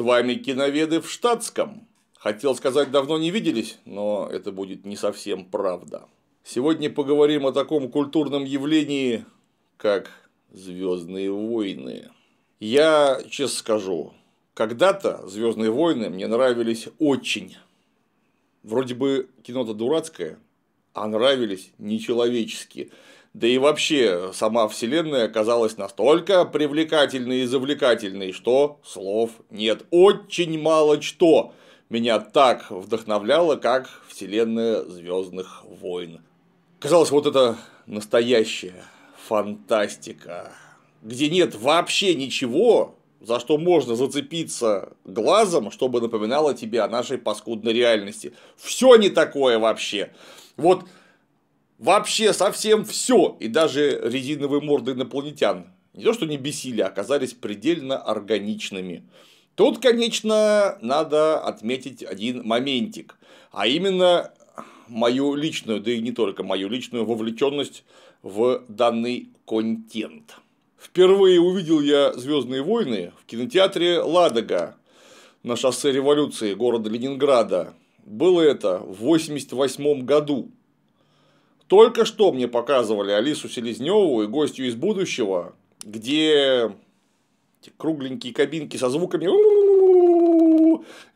вами киноведы в штатском. Хотел сказать, давно не виделись, но это будет не совсем правда. Сегодня поговорим о таком культурном явлении, как Звездные войны. Я честно скажу, когда-то Звездные войны мне нравились очень. Вроде бы кино-то дурацкое, а нравились нечеловечески. Да и вообще, сама Вселенная оказалась настолько привлекательной и завлекательной, что слов нет. Очень мало что меня так вдохновляло, как Вселенная Звездных войн. Казалось, вот это настоящая фантастика, где нет вообще ничего, за что можно зацепиться глазом, чтобы напоминало тебе о нашей паскудной реальности. Все не такое вообще. Вот вообще совсем все, и даже резиновые морды инопланетян не то что не бесили, а оказались предельно органичными. Тут, конечно, надо отметить один моментик, а именно мою личную, да и не только мою личную вовлеченность в данный контент. Впервые увидел я Звездные войны в кинотеатре Ладога на шоссе революции города Ленинграда. Было это в 1988 году. Только что мне показывали Алису Селезневу и гостью из будущего, где кругленькие кабинки со звуками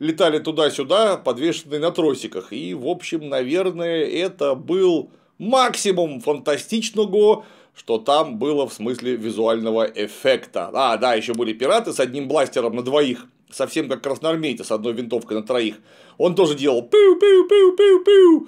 летали туда-сюда, подвешенные на тросиках. И, в общем, наверное, это был максимум фантастичного, что там было в смысле визуального эффекта. А, да, еще были пираты с одним бластером на двоих, совсем как красноармейцы с одной винтовкой на троих. Он тоже делал пиу-пиу-пиу-пиу-пиу.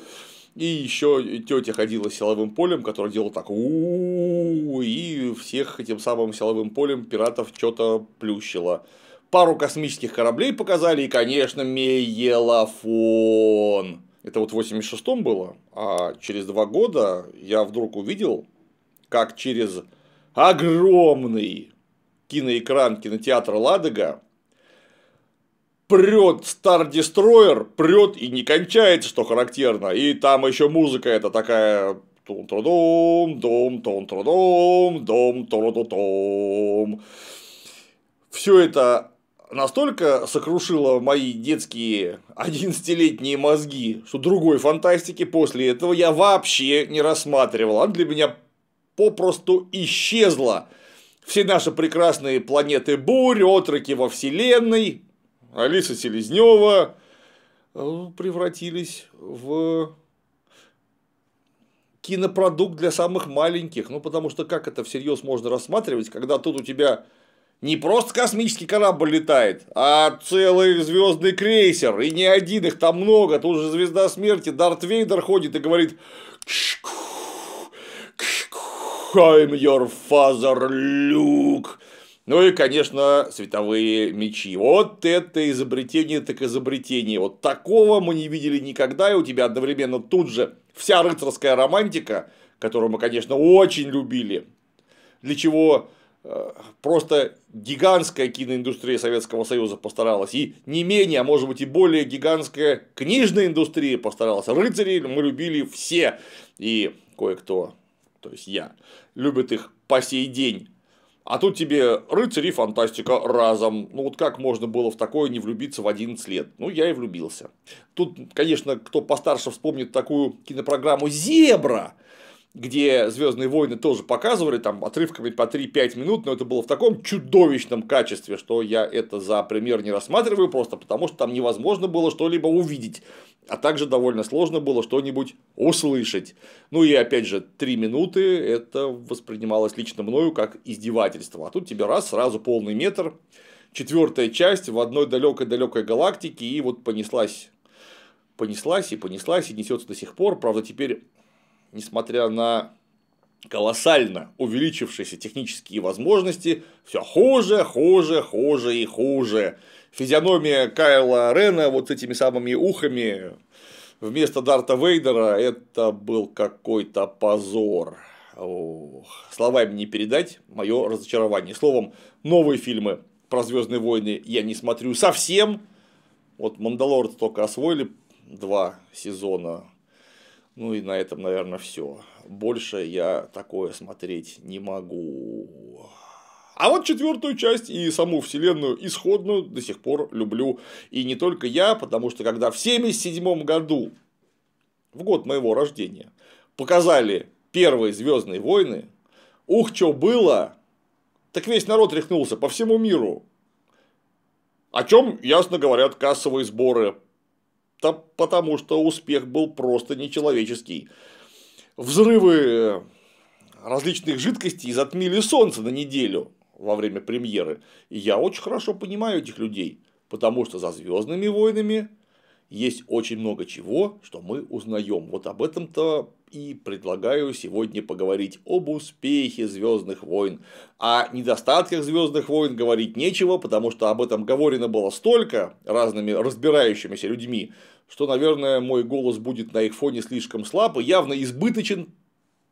И еще тетя ходила силовым полем, который делал так и всех этим самым силовым полем пиратов что-то плющило. Пару космических кораблей показали, и, конечно, Меелофон. Это вот в 86-м было, а через два года я вдруг увидел, как через огромный киноэкран кинотеатра «Ладога» прет Star Destroyer, прет и не кончается, что характерно. И там еще музыка это такая тун трудом дом тун трудом дом трудом Все это настолько сокрушило мои детские 11-летние мозги, что другой фантастики после этого я вообще не рассматривал. Она для меня попросту исчезла. Все наши прекрасные планеты бурь, отроки во Вселенной, Алиса Селезнева э, превратились в кинопродукт для самых маленьких. Ну, потому что как это всерьез можно рассматривать, когда тут у тебя не просто космический корабль летает, а целый звездный крейсер. И не один, их там много. Тут же звезда смерти, Дарт Вейдер ходит и говорит I'm your father, Luke. Ну и, конечно, световые мечи. Вот это изобретение, так изобретение. Вот такого мы не видели никогда, и у тебя одновременно тут же вся рыцарская романтика, которую мы, конечно, очень любили, для чего э, просто гигантская киноиндустрия Советского Союза постаралась, и не менее, а может быть и более гигантская книжная индустрия постаралась. Рыцари мы любили все, и кое-кто, то есть я, любит их по сей день. А тут тебе рыцари фантастика разом. Ну вот как можно было в такое не влюбиться в 11 лет? Ну, я и влюбился. Тут, конечно, кто постарше вспомнит такую кинопрограмму «Зебра», где Звездные войны тоже показывали там отрывками по 3-5 минут, но это было в таком чудовищном качестве, что я это за пример не рассматриваю, просто потому что там невозможно было что-либо увидеть а также довольно сложно было что-нибудь услышать. Ну и опять же, три минуты это воспринималось лично мною как издевательство. А тут тебе раз, сразу полный метр, четвертая часть в одной далекой-далекой галактике, и вот понеслась, понеслась и понеслась, и несется до сих пор. Правда, теперь, несмотря на колоссально увеличившиеся технические возможности, все хуже, хуже, хуже и хуже физиономия Кайла Рена вот с этими самыми ухами вместо Дарта Вейдера, это был какой-то позор. Ох, словами не передать мое разочарование. Словом, новые фильмы про Звездные войны я не смотрю совсем. Вот Мандалорец только освоили два сезона. Ну и на этом, наверное, все. Больше я такое смотреть не могу. А вот четвертую часть и саму вселенную исходную до сих пор люблю. И не только я, потому что когда в 1977 году, в год моего рождения, показали первые Звездные войны, ух, что было, так весь народ рехнулся по всему миру. О чем ясно говорят кассовые сборы. Да потому что успех был просто нечеловеческий. Взрывы э, различных жидкостей затмили солнце на неделю во время премьеры. И я очень хорошо понимаю этих людей, потому что за Звездными войнами есть очень много чего, что мы узнаем. Вот об этом-то и предлагаю сегодня поговорить об успехе Звездных войн. О недостатках Звездных войн говорить нечего, потому что об этом говорено было столько разными разбирающимися людьми, что, наверное, мой голос будет на их фоне слишком слаб и явно избыточен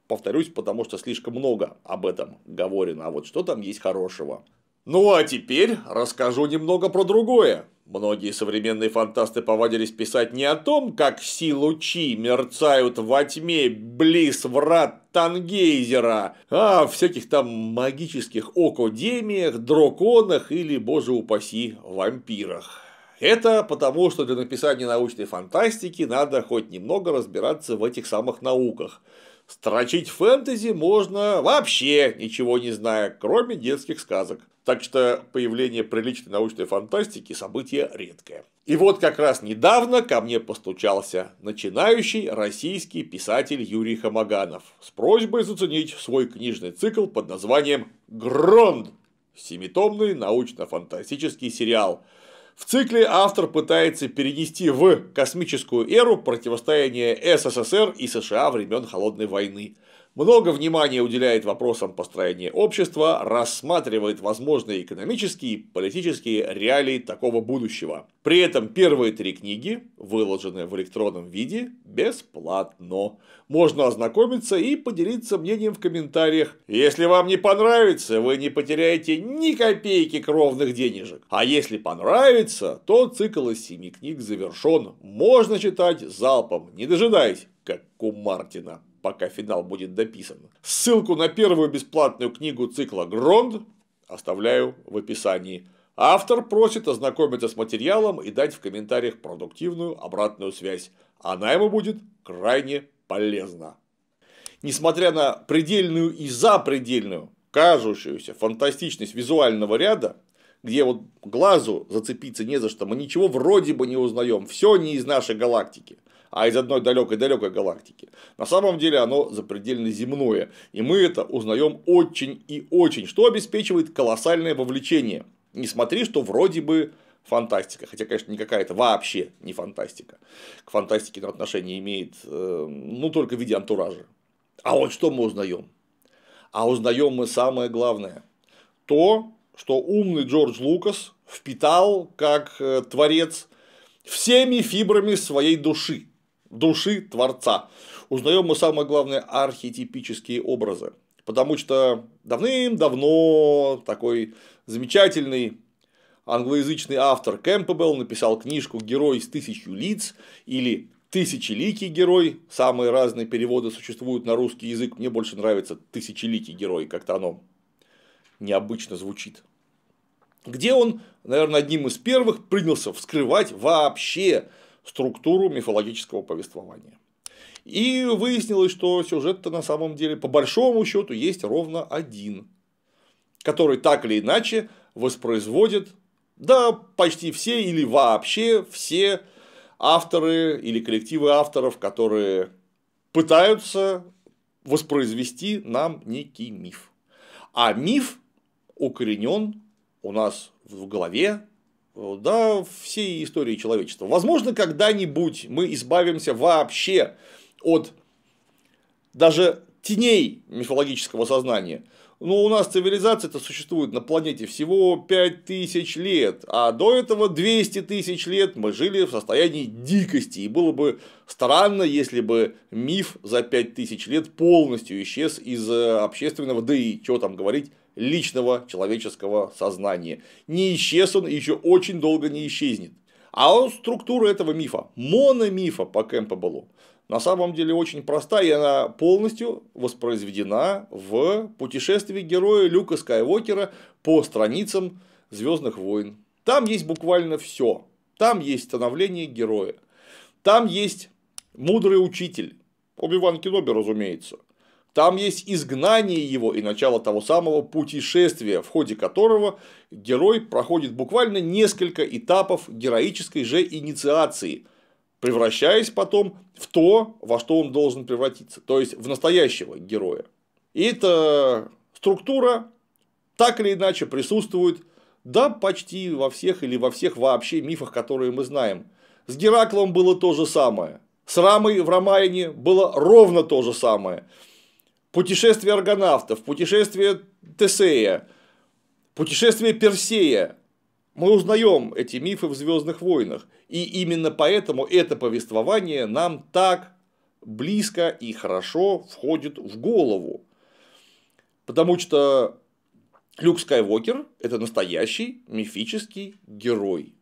Повторюсь, потому что слишком много об этом говорено, а вот что там есть хорошего. Ну а теперь расскажу немного про другое. Многие современные фантасты повадились писать не о том, как си-лучи мерцают во тьме близ врат Тангейзера, а о всяких там магических окодемиях, драконах или, боже упаси, вампирах. Это потому, что для написания научной фантастики надо хоть немного разбираться в этих самых науках – Строчить фэнтези можно вообще ничего не зная, кроме детских сказок. Так что появление приличной научной фантастики – событие редкое. И вот как раз недавно ко мне постучался начинающий российский писатель Юрий Хамаганов с просьбой заценить свой книжный цикл под названием «Гронд» – семитомный научно-фантастический сериал – в цикле автор пытается перенести в космическую эру противостояние СССР и США времен Холодной войны много внимания уделяет вопросам построения общества, рассматривает возможные экономические и политические реалии такого будущего. При этом первые три книги, выложенные в электронном виде, бесплатно. Можно ознакомиться и поделиться мнением в комментариях. Если вам не понравится, вы не потеряете ни копейки кровных денежек. А если понравится, то цикл из семи книг завершен. Можно читать залпом, не дожидаясь, как у Мартина пока финал будет дописан. Ссылку на первую бесплатную книгу цикла «Гронд» оставляю в описании. Автор просит ознакомиться с материалом и дать в комментариях продуктивную обратную связь. Она ему будет крайне полезна. Несмотря на предельную и запредельную, кажущуюся фантастичность визуального ряда, где вот глазу зацепиться не за что, мы ничего вроде бы не узнаем, все не из нашей галактики а из одной далекой-далекой галактики. На самом деле оно запредельно земное, и мы это узнаем очень и очень, что обеспечивает колоссальное вовлечение. Не смотри, что вроде бы фантастика, хотя, конечно, никакая это вообще не фантастика. К фантастике на отношение имеет, эм, ну, только в виде антуража. А вот что мы узнаем? А узнаем мы самое главное. То, что умный Джордж Лукас впитал как э, творец всеми фибрами своей души души Творца. Узнаем мы самое главное архетипические образы. Потому что давным-давно такой замечательный англоязычный автор Кэмпбелл написал книжку «Герой с тысячью лиц» или «Тысячеликий герой». Самые разные переводы существуют на русский язык. Мне больше нравится «Тысячеликий герой», как-то оно необычно звучит. Где он, наверное, одним из первых принялся вскрывать вообще структуру мифологического повествования. И выяснилось, что сюжет-то на самом деле по большому счету есть ровно один, который так или иначе воспроизводит да почти все или вообще все авторы или коллективы авторов, которые пытаются воспроизвести нам некий миф. А миф укоренен у нас в голове, Э, да, всей истории человечества. Возможно, когда-нибудь мы избавимся вообще от даже теней мифологического сознания. Ну, у нас цивилизация-то существует на планете всего 5000 лет, а до этого 200 тысяч лет мы жили в состоянии дикости, и было бы странно, если бы миф за 5000 лет полностью исчез из э, общественного, да и чего там говорить, личного человеческого сознания. Не исчез он, еще очень долго не исчезнет. А он структура этого мифа, мономифа по Кэмпбеллу на самом деле очень проста, и она полностью воспроизведена в путешествии героя Люка Скайуокера по страницам Звездных войн. Там есть буквально все. Там есть становление героя. Там есть мудрый учитель. Оби-Ван Кеноби, разумеется. Там есть изгнание его и начало того самого путешествия, в ходе которого герой проходит буквально несколько этапов героической же инициации – превращаясь потом в то, во что он должен превратиться, то есть в настоящего героя. И эта структура так или иначе присутствует, да, почти во всех или во всех вообще мифах, которые мы знаем. С Гераклом было то же самое. С Рамой в Ромаине было ровно то же самое. Путешествие аргонавтов, путешествие Тесея, путешествие Персея, мы узнаем эти мифы в Звездных войнах. И именно поэтому это повествование нам так близко и хорошо входит в голову. Потому что Люк Скайуокер – это настоящий мифический герой.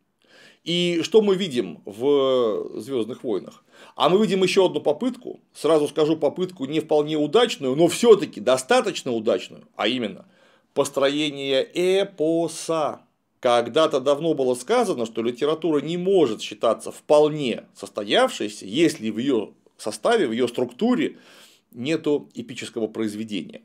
И что мы видим в Звездных войнах? А мы видим еще одну попытку, сразу скажу попытку не вполне удачную, но все-таки достаточно удачную, а именно построение эпоса. Когда-то давно было сказано, что литература не может считаться вполне состоявшейся, если в ее составе, в ее структуре нету эпического произведения.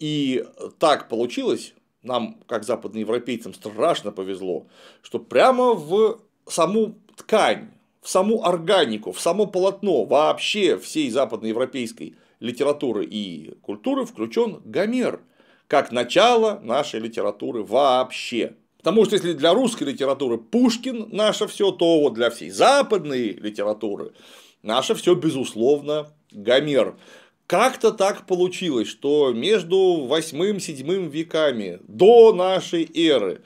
И так получилось, нам, как западноевропейцам, страшно повезло, что прямо в саму ткань, в саму органику, в само полотно вообще всей западноевропейской литературы и культуры включен Гомер, как начало нашей литературы вообще. Потому что если для русской литературы Пушкин наше все, то вот для всей западной литературы наше все, безусловно, Гомер. Как-то так получилось, что между 8-7 веками до нашей эры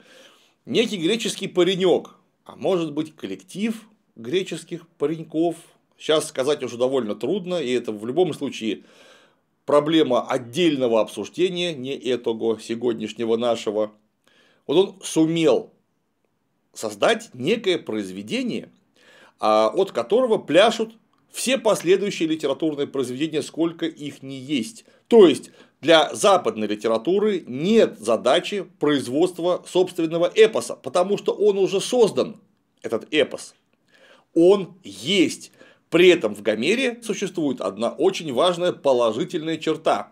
некий греческий паренек, а может быть коллектив греческих пареньков, сейчас сказать уже довольно трудно, и это в любом случае проблема отдельного обсуждения, не этого сегодняшнего нашего, вот он сумел создать некое произведение, а, от которого пляшут все последующие литературные произведения, сколько их не есть. То есть для западной литературы нет задачи производства собственного эпоса, потому что он уже создан, этот эпос. Он есть. При этом в Гомере существует одна очень важная положительная черта,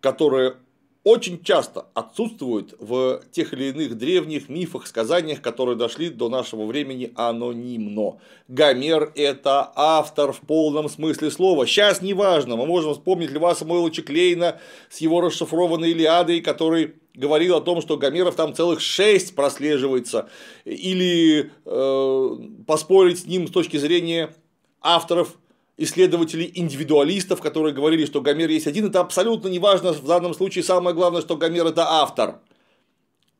которая очень часто отсутствуют в тех или иных древних мифах, сказаниях, которые дошли до нашего времени анонимно. Гомер – это автор в полном смысле слова. Сейчас неважно, мы можем вспомнить Льва Самойловича Клейна с его расшифрованной Илиадой, который говорил о том, что Гомеров там целых шесть прослеживается, или э, поспорить с ним с точки зрения авторов исследователей-индивидуалистов, которые говорили, что Гомер есть один, это абсолютно не важно, в данном случае самое главное, что Гомер это автор.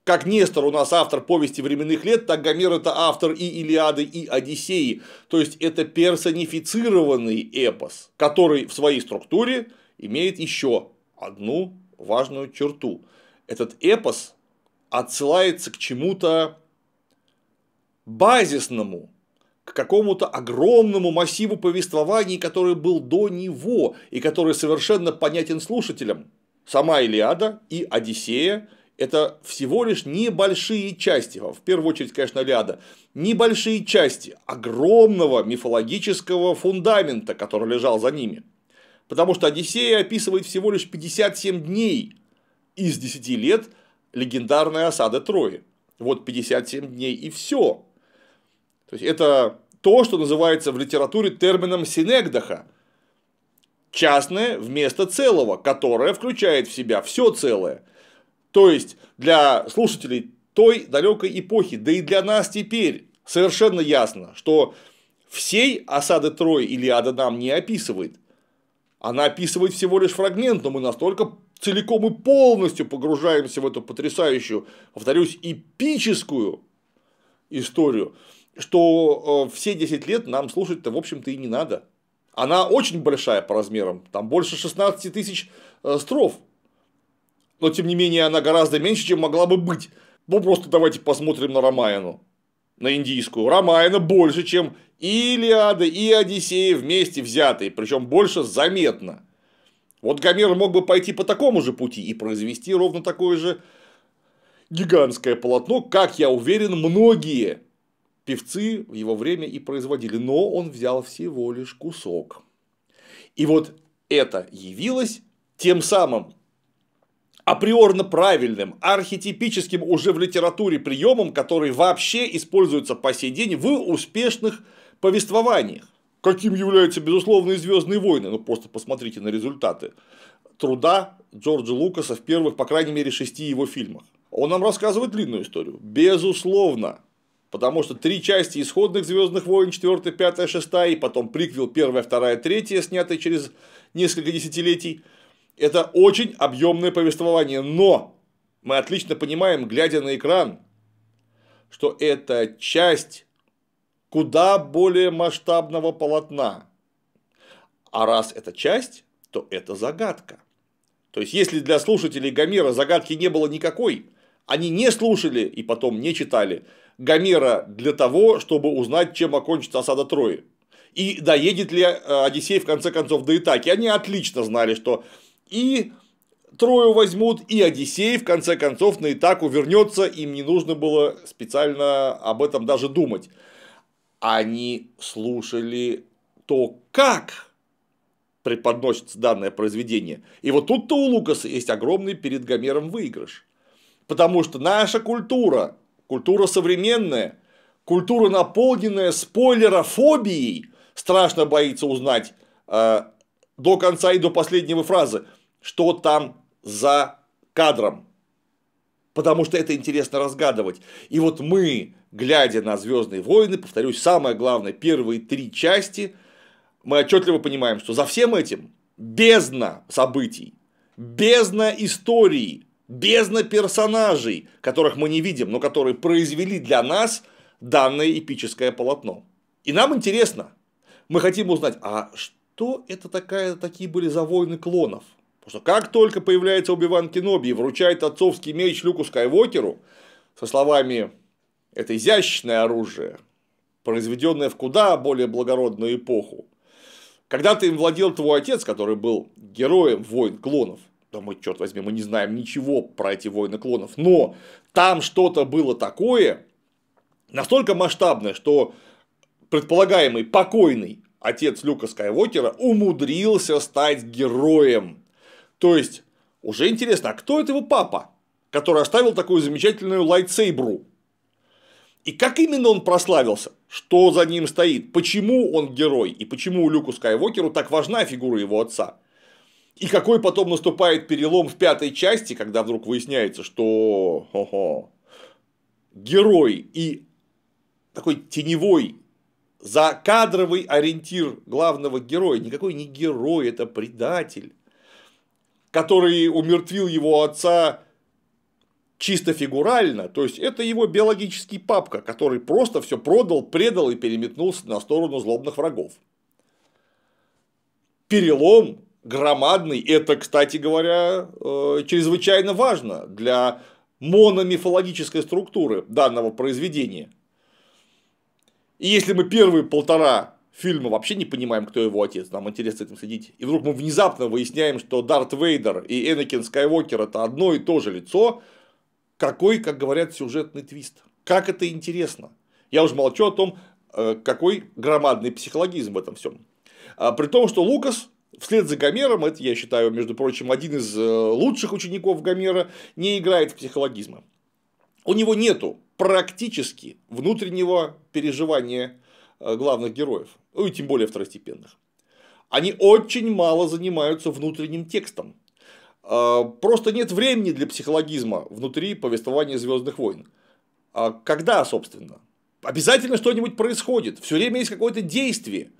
Как Нестор у нас автор повести временных лет, так Гомер это автор и Илиады, и Одиссеи. То есть это персонифицированный эпос, который в своей структуре имеет еще одну важную черту. Этот эпос отсылается к чему-то базисному, к какому-то огромному массиву повествований, который был до него и который совершенно понятен слушателям. Сама Илиада и Одиссея – это всего лишь небольшие части, в первую очередь, конечно, Илиада, небольшие части огромного мифологического фундамента, который лежал за ними. Потому что Одиссея описывает всего лишь 57 дней из 10 лет легендарной осады Трои. Вот 57 дней и все. То есть это то, что называется в литературе термином синекдоха. Частное вместо целого, которое включает в себя все целое. То есть для слушателей той далекой эпохи, да и для нас теперь совершенно ясно, что всей осады Трои или Ада нам не описывает. Она описывает всего лишь фрагмент, но мы настолько целиком и полностью погружаемся в эту потрясающую, повторюсь, эпическую историю, что э, все 10 лет нам слушать-то, в общем-то, и не надо. Она очень большая по размерам, там больше 16 тысяч э, строф. Но, тем не менее, она гораздо меньше, чем могла бы быть. Ну, просто давайте посмотрим на Рамаяну, на индийскую. Рамаяна больше, чем Илиада, и Одиссея вместе взятые, причем больше заметно. Вот Гомер мог бы пойти по такому же пути и произвести ровно такое же гигантское полотно, как, я уверен, многие певцы в его время и производили, но он взял всего лишь кусок. И вот это явилось тем самым априорно правильным, архетипическим уже в литературе приемом, который вообще используется по сей день в успешных повествованиях. Каким являются, безусловно, «Звездные войны». Ну, просто посмотрите на результаты труда Джорджа Лукаса в первых, по крайней мере, шести его фильмах. Он нам рассказывает длинную историю. Безусловно, Потому что три части исходных «Звездных войн» 4, 5, 6 и потом приквел 1, 2, 3, снятые через несколько десятилетий. Это очень объемное повествование, но мы отлично понимаем, глядя на экран, что это часть куда более масштабного полотна. А раз это часть, то это загадка. То есть, если для слушателей Гомера загадки не было никакой, они не слушали и потом не читали – Гомера для того, чтобы узнать, чем окончится осада Трои. И доедет ли э, Одиссей в конце концов до Итаки. Они отлично знали, что и Трою возьмут, и Одиссей в конце концов на Итаку вернется, им не нужно было специально об этом даже думать. Они слушали то, как преподносится данное произведение. И вот тут-то у Лукаса есть огромный перед Гомером выигрыш. Потому что наша культура Культура современная, культура, наполненная спойлерофобией, страшно боится узнать э, до конца и до последнего фразы, что там за кадром. Потому что это интересно разгадывать. И вот мы, глядя на Звездные войны, повторюсь, самое главное, первые три части, мы отчетливо понимаем, что за всем этим бездна событий, бездна истории, бездна персонажей, которых мы не видим, но которые произвели для нас данное эпическое полотно. И нам интересно, мы хотим узнать, а что это такая, такие были за войны клонов? Потому что как только появляется убиван ван Кеноби и вручает отцовский меч Люку Скайуокеру со словами «это изящное оружие, произведенное в куда более благородную эпоху», когда-то им владел твой отец, который был героем войн клонов, да мы, черт возьми, мы не знаем ничего про эти войны клонов, но там что-то было такое, настолько масштабное, что предполагаемый покойный отец Люка Скайуокера умудрился стать героем. То есть, уже интересно, а кто это его папа, который оставил такую замечательную лайтсейбру? И как именно он прославился? Что за ним стоит? Почему он герой? И почему Люку Скайуокеру так важна фигура его отца? И какой потом наступает перелом в пятой части, когда вдруг выясняется, что хо-хо, герой и такой теневой за кадровый ориентир главного героя. Никакой не герой, это предатель, который умертвил его отца чисто фигурально, то есть это его биологический папка, который просто все продал, предал и переметнулся на сторону злобных врагов. Перелом громадный. Это, кстати говоря, э, чрезвычайно важно для мономифологической структуры данного произведения. И если мы первые полтора фильма вообще не понимаем, кто его отец, нам интересно этим следить, и вдруг мы внезапно выясняем, что Дарт Вейдер и Энакин Скайуокер – это одно и то же лицо, какой, как говорят, сюжетный твист. Как это интересно. Я уже молчу о том, э, какой громадный психологизм в этом всем. А, при том, что Лукас Вслед за Гомером, это, я считаю, между прочим, один из э, лучших учеников Гомера, не играет в психологизма. У него нету практически внутреннего переживания э, главных героев, ну и тем более второстепенных. Они очень мало занимаются внутренним текстом. Э, просто нет времени для психологизма внутри повествования Звездных войн. А когда, собственно? Обязательно что-нибудь происходит. Все время есть какое-то действие.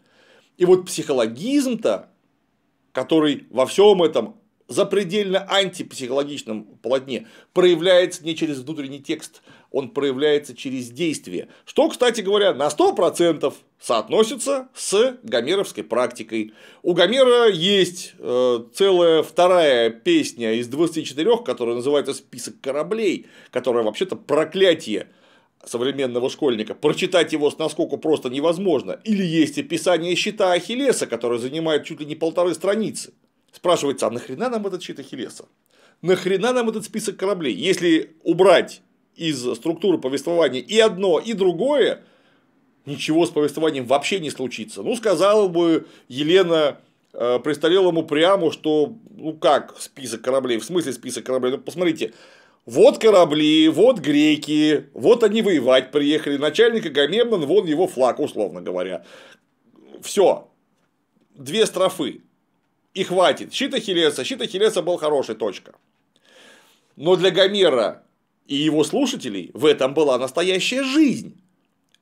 И вот психологизм-то который во всем этом запредельно антипсихологичном полотне проявляется не через внутренний текст, он проявляется через действие, что, кстати говоря, на 100% соотносится с гомеровской практикой. У Гомера есть э, целая вторая песня из 24, которая называется «Список кораблей», которая вообще-то проклятие – современного школьника, прочитать его насколько просто невозможно. Или есть описание щита Ахиллеса, которое занимает чуть ли не полторы страницы. Спрашивается, а нахрена нам этот щит Ахиллеса? Нахрена нам этот список кораблей? Если убрать из структуры повествования и одно, и другое, ничего с повествованием вообще не случится. Ну, сказала бы Елена э, престарелому прямо, что, ну как список кораблей, в смысле список кораблей, ну посмотрите, вот корабли, вот греки, вот они воевать приехали, начальник Агамемнон, вон его флаг, условно говоря. Все. Две строфы. И хватит. Щит Ахиллеса. Щит Ахиллеса был хороший, точка. Но для Гомера и его слушателей в этом была настоящая жизнь.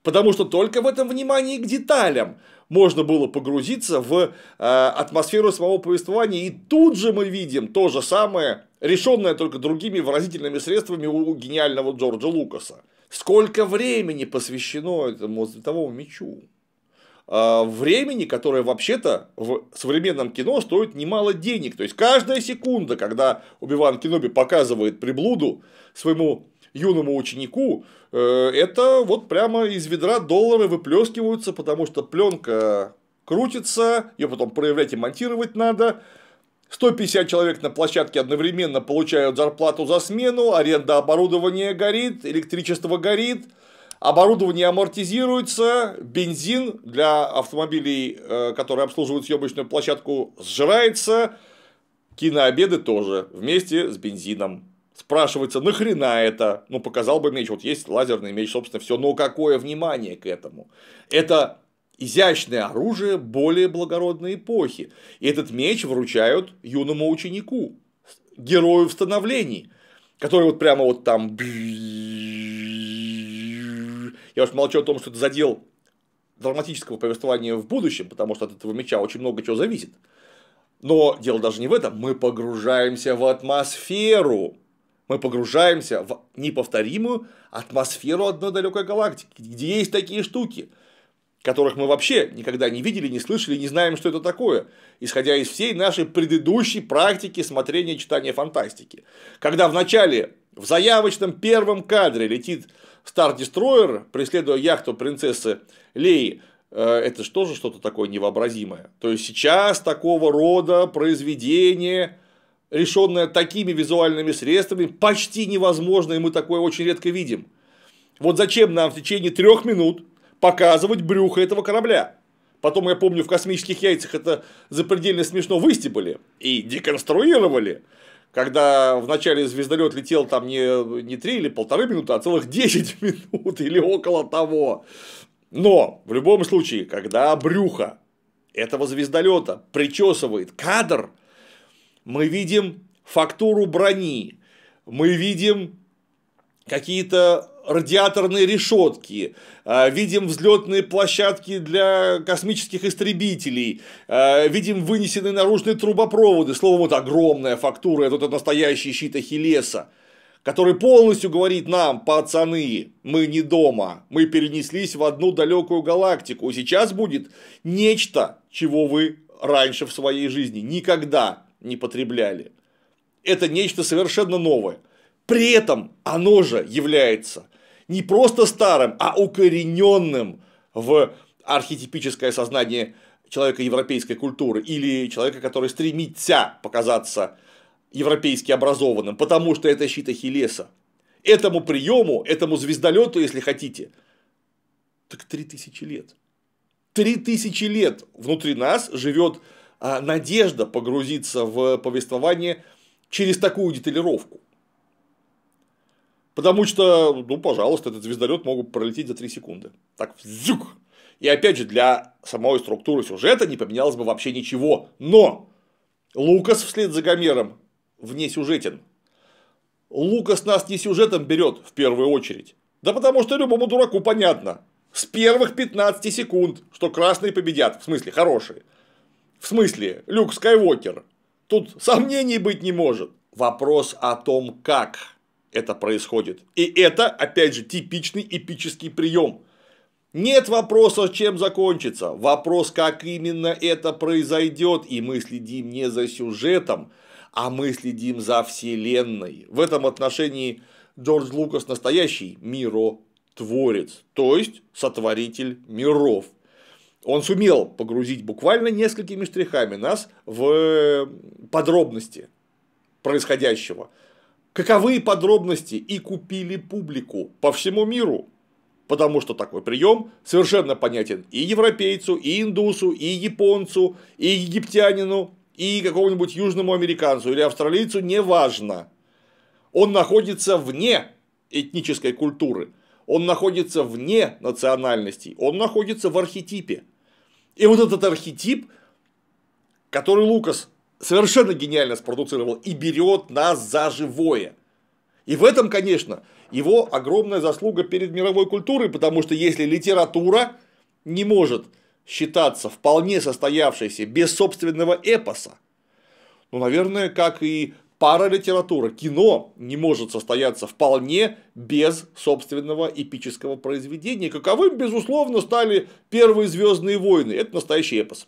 Потому что только в этом внимании к деталям можно было погрузиться в э, атмосферу самого повествования. И тут же мы видим то же самое решенная только другими выразительными средствами у гениального Джорджа Лукаса. Сколько времени посвящено этому световому мечу? А, времени, которое вообще-то в современном кино стоит немало денег. То есть каждая секунда, когда Убиван Киноби показывает приблуду своему юному ученику, э, это вот прямо из ведра доллары выплескиваются, потому что пленка крутится, ее потом проявлять и монтировать надо, 150 человек на площадке одновременно получают зарплату за смену, аренда оборудования горит, электричество горит, оборудование амортизируется, бензин для автомобилей, э, которые обслуживают съемочную площадку, сжирается, кинообеды тоже вместе с бензином. Спрашивается, нахрена это? Ну, показал бы меч, вот есть лазерный меч, собственно, все. Но какое внимание к этому? Это изящное оружие более благородной эпохи. И этот меч вручают юному ученику, герою в становлении, который вот прямо вот там... Я уж молчу о том, что это задел драматического повествования в будущем, потому что от этого меча очень много чего зависит. Но дело даже не в этом. Мы погружаемся в атмосферу. Мы погружаемся в неповторимую атмосферу одной далекой галактики, где есть такие штуки – которых мы вообще никогда не видели, не слышали, не знаем, что это такое, исходя из всей нашей предыдущей практики смотрения и читания фантастики. Когда в начале, в заявочном первом кадре летит Стар-дестройер, преследуя яхту принцессы Леи, э, это же тоже что-то такое невообразимое. То есть сейчас такого рода произведение, решенное такими визуальными средствами, почти невозможно, и мы такое очень редко видим. Вот зачем нам в течение трех минут показывать брюхо этого корабля. Потом, я помню, в «Космических яйцах» это запредельно смешно выстебали и деконструировали. Когда в начале звездолет летел там не, не 3 или полторы минуты, а целых 10 минут или около того. Но в любом случае, когда брюха этого звездолета причесывает кадр, мы видим фактуру брони, мы видим какие-то радиаторные решетки, э, видим взлетные площадки для космических истребителей, э, видим вынесенные наружные трубопроводы, словом, вот огромная фактура, это вот настоящий щит Ахиллеса, который полностью говорит нам, пацаны, мы не дома, мы перенеслись в одну далекую галактику, и сейчас будет нечто, чего вы раньше в своей жизни никогда не потребляли. Это нечто совершенно новое. При этом оно же является не просто старым, а укорененным в архетипическое сознание человека европейской культуры или человека, который стремится показаться европейски образованным, потому что это щит Ахиллеса. Этому приему, этому звездолету, если хотите, так три тысячи лет. Три тысячи лет внутри нас живет а, надежда погрузиться в повествование через такую деталировку. Потому что, ну, пожалуйста, этот звездолет могут пролететь за 3 секунды. Так, зюк. И опять же, для самой структуры сюжета не поменялось бы вообще ничего. Но Лукас вслед за Гомером вне сюжетен. Лукас нас не сюжетом берет в первую очередь. Да потому что любому дураку понятно. С первых 15 секунд, что красные победят. В смысле, хорошие. В смысле, Люк Скайуокер. Тут сомнений быть не может. Вопрос о том, как это происходит. И это, опять же, типичный эпический прием. Нет вопроса, чем закончится. Вопрос, как именно это произойдет. И мы следим не за сюжетом, а мы следим за Вселенной. В этом отношении Джордж Лукас настоящий миротворец, то есть сотворитель миров. Он сумел погрузить буквально несколькими штрихами нас в э, подробности происходящего каковые подробности и купили публику по всему миру. Потому что такой прием совершенно понятен и европейцу, и индусу, и японцу, и египтянину, и какому-нибудь южному американцу или австралийцу, неважно. Он находится вне этнической культуры, он находится вне национальностей, он находится в архетипе. И вот этот архетип, который Лукас совершенно гениально спродуцировал и берет нас за живое. И в этом, конечно, его огромная заслуга перед мировой культурой, потому что если литература не может считаться вполне состоявшейся без собственного эпоса, ну, наверное, как и пара литература, кино не может состояться вполне без собственного эпического произведения, каковым, безусловно, стали первые звездные войны. Это настоящий эпос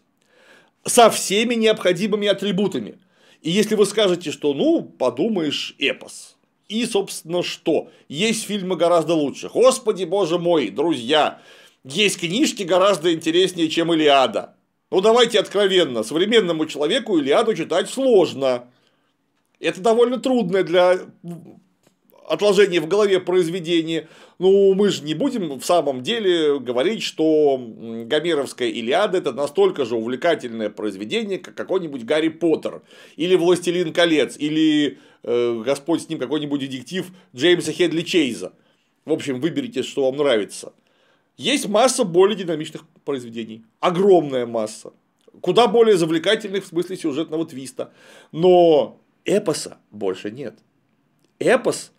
со всеми необходимыми атрибутами. И если вы скажете, что, ну, подумаешь, эпос. И, собственно, что? Есть фильмы гораздо лучше. Господи, боже мой, друзья, есть книжки гораздо интереснее, чем Илиада. Ну, давайте откровенно, современному человеку Илиаду читать сложно. Это довольно трудная для отложение в голове произведения. Ну, мы же не будем в самом деле говорить, что Гомеровская Илиада это настолько же увлекательное произведение, как какой-нибудь Гарри Поттер, или Властелин колец, или э, Господь с ним какой-нибудь детектив Джеймса Хедли Чейза. В общем, выберите, что вам нравится. Есть масса более динамичных произведений. Огромная масса. Куда более завлекательных в смысле сюжетного твиста. Но эпоса больше нет. Эпос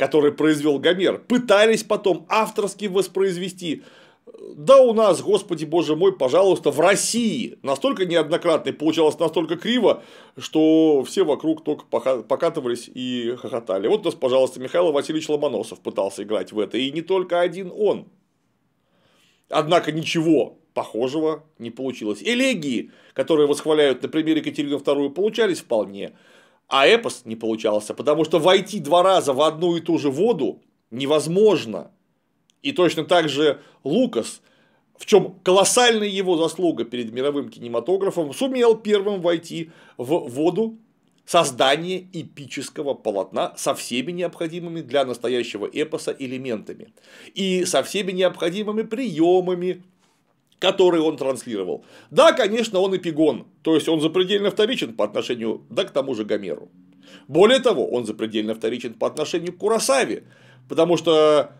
который произвел Гомер, пытались потом авторски воспроизвести. Да у нас, господи боже мой, пожалуйста, в России настолько неоднократно и получалось настолько криво, что все вокруг только покатывались и хохотали. Вот у нас, пожалуйста, Михаил Васильевич Ломоносов пытался играть в это, и не только один он. Однако ничего похожего не получилось. Элегии, которые восхваляют например Екатерину Екатерины II, получались вполне. А эпос не получался, потому что войти два раза в одну и ту же воду невозможно. И точно так же Лукас, в чем колоссальная его заслуга перед мировым кинематографом, сумел первым войти в воду создание эпического полотна со всеми необходимыми для настоящего эпоса элементами и со всеми необходимыми приемами, который он транслировал. Да, конечно, он эпигон, то есть он запредельно вторичен по отношению, да, к тому же Гомеру. Более того, он запредельно вторичен по отношению к Курасаве, потому что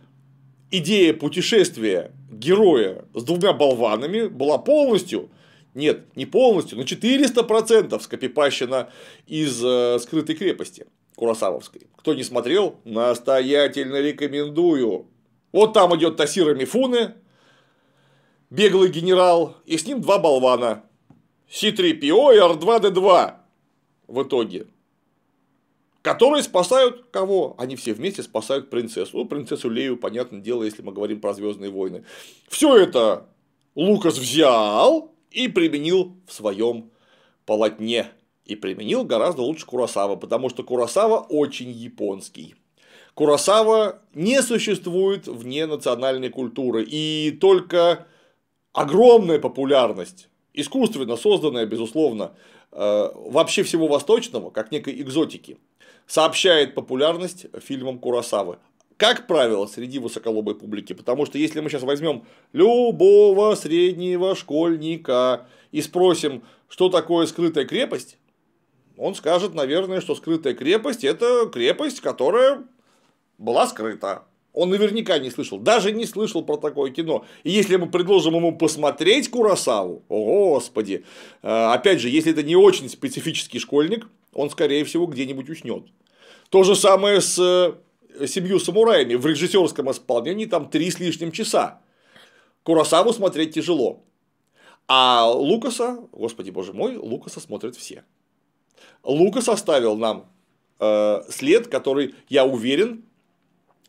идея путешествия героя с двумя болванами была полностью, нет, не полностью, но 400% скопипащена из э, «Скрытой крепости» Курасавовской. Кто не смотрел, настоятельно рекомендую. Вот там идет Тасира Мифуны беглый генерал, и с ним два болвана. C3PO и R2D2 в итоге. Которые спасают кого? Они все вместе спасают принцессу. Ну, принцессу Лею, понятное дело, если мы говорим про Звездные войны. Все это Лукас взял и применил в своем полотне. И применил гораздо лучше Курасава, потому что Курасава очень японский. Курасава не существует вне национальной культуры. И только огромная популярность, искусственно созданная, безусловно, э, вообще всего восточного, как некой экзотики, сообщает популярность фильмам Курасавы. Как правило, среди высоколобой публики, потому что если мы сейчас возьмем любого среднего школьника и спросим, что такое скрытая крепость, он скажет, наверное, что скрытая крепость – это крепость, которая была скрыта. Он наверняка не слышал, даже не слышал про такое кино. И если мы предложим ему посмотреть Курасаву, о господи, э, опять же, если это не очень специфический школьник, он, скорее всего, где-нибудь уснет. То же самое с э, «Семью самураями» в режиссерском исполнении там три с лишним часа. Курасаву смотреть тяжело. А Лукаса, господи боже мой, Лукаса смотрят все. Лукас оставил нам э, след, который, я уверен,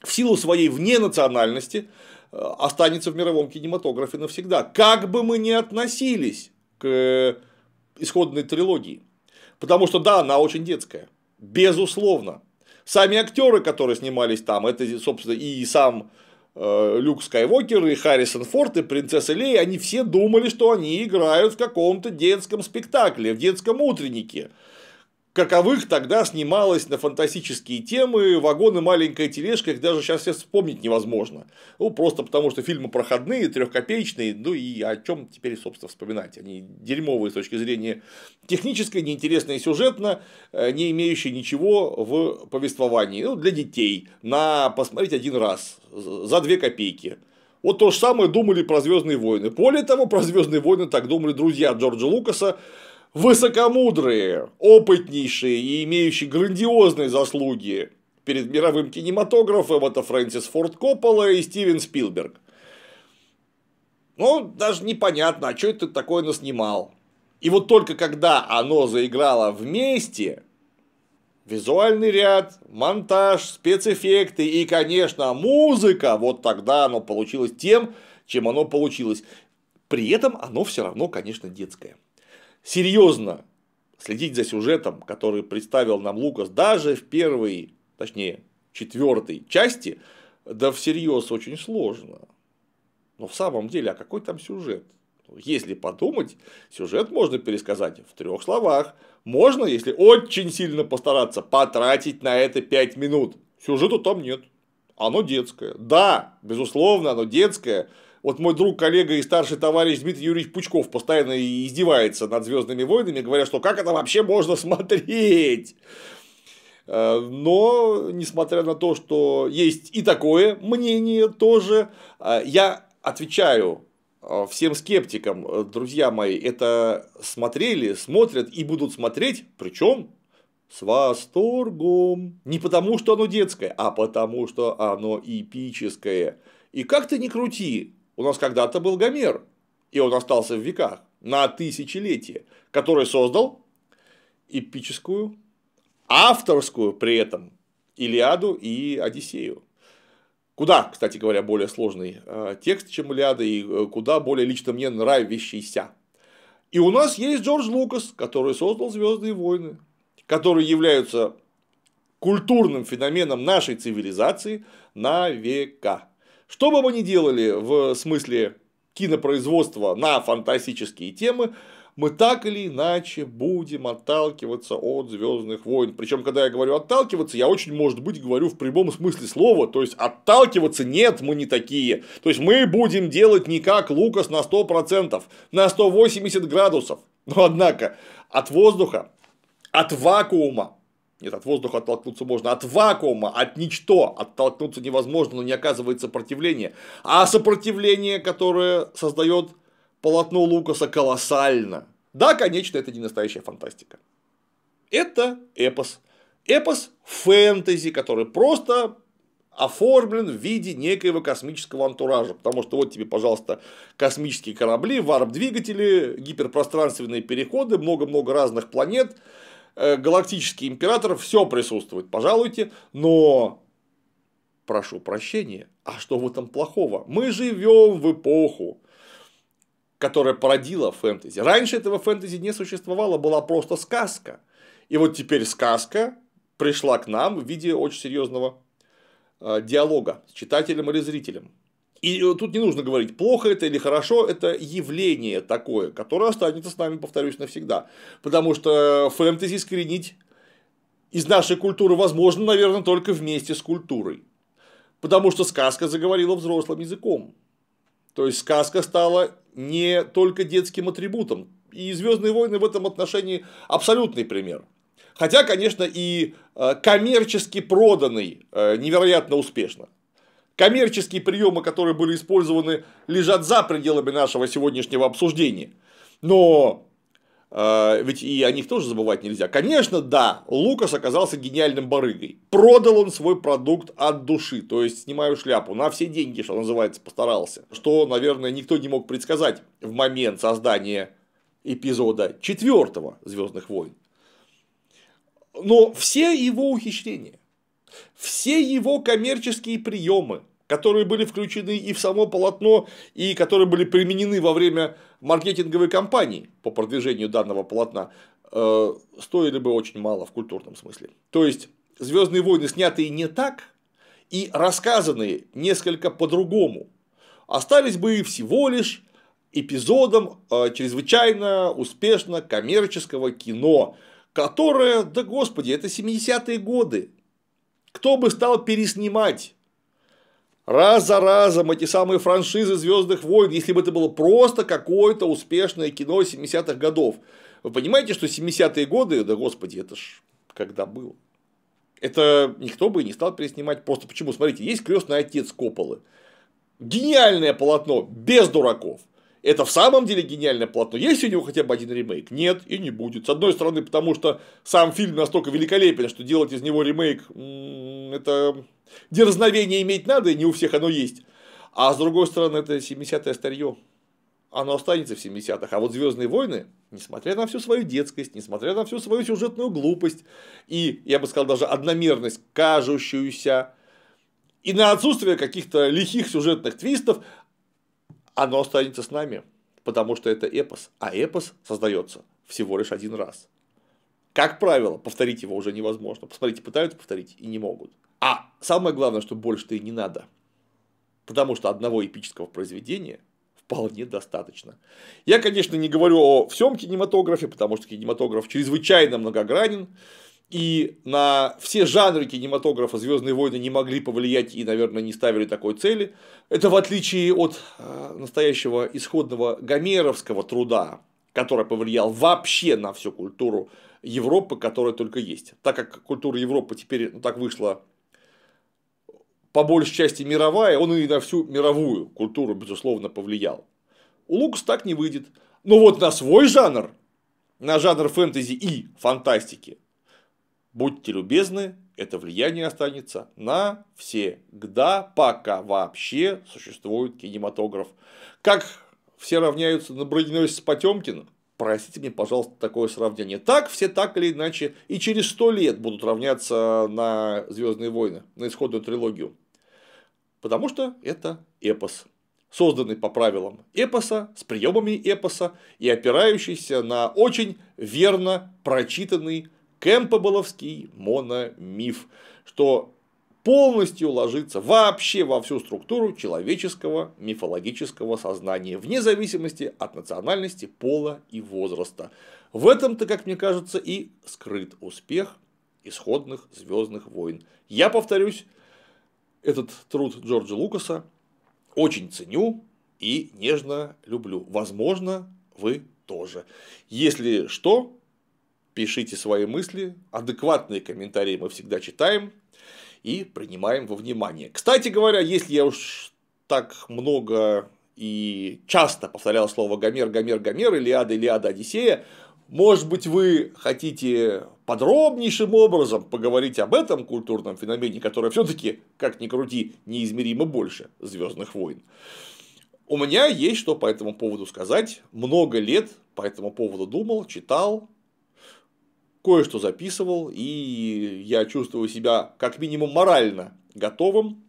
в силу своей вненациональности э, останется в мировом кинематографе навсегда. Как бы мы ни относились к э, исходной трилогии. Потому что да, она очень детская. Безусловно. Сами актеры, которые снимались там, это, собственно, и сам э, Люк Скайуокер, и Харрисон Форд, и принцесса Лей, они все думали, что они играют в каком-то детском спектакле, в детском утреннике каковых тогда снималось на фантастические темы вагоны маленькая тележка, их даже сейчас вспомнить невозможно. Ну, просто потому что фильмы проходные, трехкопеечные, ну и о чем теперь, собственно, вспоминать. Они дерьмовые с точки зрения технической, неинтересные сюжетно, э, не имеющие ничего в повествовании. Ну, для детей, на посмотреть один раз, за две копейки. Вот то же самое думали про Звездные войны. Более того, про Звездные войны так думали друзья Джорджа Лукаса, высокомудрые, опытнейшие и имеющие грандиозные заслуги перед мировым кинематографом. Это Фрэнсис Форд Коппола и Стивен Спилберг. Ну, даже непонятно, а что это такое наснимал. И вот только когда оно заиграло вместе, визуальный ряд, монтаж, спецэффекты и, конечно, музыка, вот тогда оно получилось тем, чем оно получилось. При этом оно все равно, конечно, детское серьезно следить за сюжетом, который представил нам Лукас даже в первой, точнее, четвертой части, да всерьез очень сложно. Но в самом деле, а какой там сюжет? Если подумать, сюжет можно пересказать в трех словах. Можно, если очень сильно постараться, потратить на это пять минут. Сюжета там нет. Оно детское. Да, безусловно, оно детское. Вот мой друг, коллега и старший товарищ Дмитрий Юрьевич Пучков постоянно издевается над «Звездными войнами», говоря, что как это вообще можно смотреть? Э, но, несмотря на то, что есть и такое мнение тоже, э, я отвечаю э, всем скептикам, друзья мои, это смотрели, смотрят и будут смотреть, причем с восторгом. Не потому, что оно детское, а потому, что оно эпическое. И как ты не крути, у нас когда-то был Гомер, и он остался в веках, на тысячелетие, который создал эпическую, авторскую при этом Илиаду и Одиссею. Куда, кстати говоря, более сложный э, текст, чем Илиада, и э, куда более лично мне нравящийся. И у нас есть Джордж Лукас, который создал Звездные войны, которые являются культурным феноменом нашей цивилизации на века. Что бы мы ни делали в смысле кинопроизводства на фантастические темы, мы так или иначе будем отталкиваться от Звездных войн. Причем, когда я говорю отталкиваться, я очень, может быть, говорю в прямом смысле слова. То есть, отталкиваться нет, мы не такие. То есть, мы будем делать не как Лукас на 100%, на 180 градусов. Но, однако, от воздуха, от вакуума нет, от воздуха оттолкнуться можно, от вакуума, от ничто оттолкнуться невозможно, но не оказывает сопротивления. А сопротивление, которое создает полотно Лукаса, колоссально. Да, конечно, это не настоящая фантастика. Это эпос. Эпос фэнтези, который просто оформлен в виде некоего космического антуража. Потому что вот тебе, пожалуйста, космические корабли, варп-двигатели, гиперпространственные переходы, много-много разных планет – Э, галактический император, все присутствует, пожалуйте, но прошу прощения, а что в этом плохого? Мы живем в эпоху, которая породила фэнтези. Раньше этого фэнтези не существовало, была просто сказка. И вот теперь сказка пришла к нам в виде очень серьезного э, диалога с читателем или зрителем. И э, тут не нужно говорить, плохо это или хорошо, это явление такое, которое останется с нами, повторюсь, навсегда. Потому что фэнтези искоренить из нашей культуры возможно, наверное, только вместе с культурой. Потому что сказка заговорила взрослым языком. То есть сказка стала не только детским атрибутом. И Звездные войны в этом отношении абсолютный пример. Хотя, конечно, и э, коммерчески проданный э, невероятно успешно. Коммерческие приемы, которые были использованы, лежат за пределами нашего сегодняшнего обсуждения. Но э, ведь и о них тоже забывать нельзя. Конечно, да, Лукас оказался гениальным барыгой. Продал он свой продукт от души, то есть снимаю шляпу, на все деньги, что называется, постарался. Что, наверное, никто не мог предсказать в момент создания эпизода четвертого Звездных войн. Но все его ухищрения, все его коммерческие приемы, которые были включены и в само полотно, и которые были применены во время маркетинговой кампании по продвижению данного полотна, э, стоили бы очень мало в культурном смысле. То есть Звездные войны снятые не так и рассказанные несколько по-другому, остались бы всего лишь эпизодом э, чрезвычайно успешно коммерческого кино, которое, да господи, это 70-е годы. Кто бы стал переснимать раз за разом эти самые франшизы «Звездных войн», если бы это было просто какое-то успешное кино 70-х годов. Вы понимаете, что 70-е годы, да господи, это ж когда было. Это никто бы и не стал переснимать. Просто почему? Смотрите, есть крестный отец Кополы. Гениальное полотно, без дураков это в самом деле гениальное полотно. Есть у него хотя бы один ремейк? Нет, и не будет. С одной стороны, потому что сам фильм настолько великолепен, что делать из него ремейк – это дерзновение иметь надо, и не у всех оно есть. А с другой стороны, это 70-е старье. Оно останется в 70-х. А вот Звездные войны, несмотря на всю свою детскость, несмотря на всю свою сюжетную глупость и, я бы сказал, даже одномерность, кажущуюся, и на отсутствие каких-то лихих сюжетных твистов, оно останется с нами, потому что это эпос, а эпос создается всего лишь один раз. Как правило, повторить его уже невозможно. Посмотрите, пытаются повторить и не могут. А самое главное, что больше-то и не надо. Потому что одного эпического произведения вполне достаточно. Я, конечно, не говорю о всем кинематографе, потому что кинематограф чрезвычайно многогранен и на все жанры кинематографа Звездные войны не могли повлиять и, наверное, не ставили такой цели. Это в отличие от э, настоящего исходного гомеровского труда, который повлиял вообще на всю культуру Европы, которая только есть. Так как культура Европы теперь ну, так вышла по большей части мировая, он и на всю мировую культуру, безусловно, повлиял. У Лукаса так не выйдет. Но вот на свой жанр, на жанр фэнтези и фантастики, Будьте любезны, это влияние останется на всегда, пока вообще существует кинематограф. Как все равняются на броненосец Потемкин, простите мне, пожалуйста, такое сравнение. Так все так или иначе и через сто лет будут равняться на Звездные войны, на исходную трилогию. Потому что это эпос, созданный по правилам эпоса, с приемами эпоса и опирающийся на очень верно прочитанный Кэмпбелловский мономиф, что полностью ложится вообще во всю структуру человеческого мифологического сознания, вне зависимости от национальности, пола и возраста. В этом-то, как мне кажется, и скрыт успех исходных звездных войн. Я повторюсь, этот труд Джорджа Лукаса очень ценю и нежно люблю. Возможно, вы тоже. Если что, Пишите свои мысли, адекватные комментарии мы всегда читаем и принимаем во внимание. Кстати говоря, если я уж так много и часто повторял слово Гомер, Гомер, Гомер, Илиада, Илиада, Одиссея, может быть, вы хотите подробнейшим образом поговорить об этом культурном феномене, который все-таки, как ни крути, неизмеримо больше Звездных войн. У меня есть что по этому поводу сказать. Много лет по этому поводу думал, читал, кое-что записывал, и я чувствую себя как минимум морально готовым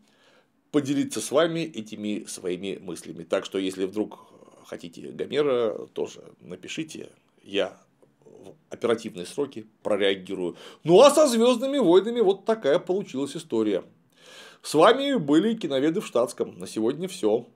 поделиться с вами этими своими мыслями. Так что, если вдруг хотите Гомера, тоже напишите, я в оперативные сроки прореагирую. Ну а со звездными войнами вот такая получилась история. С вами были киноведы в штатском. На сегодня все.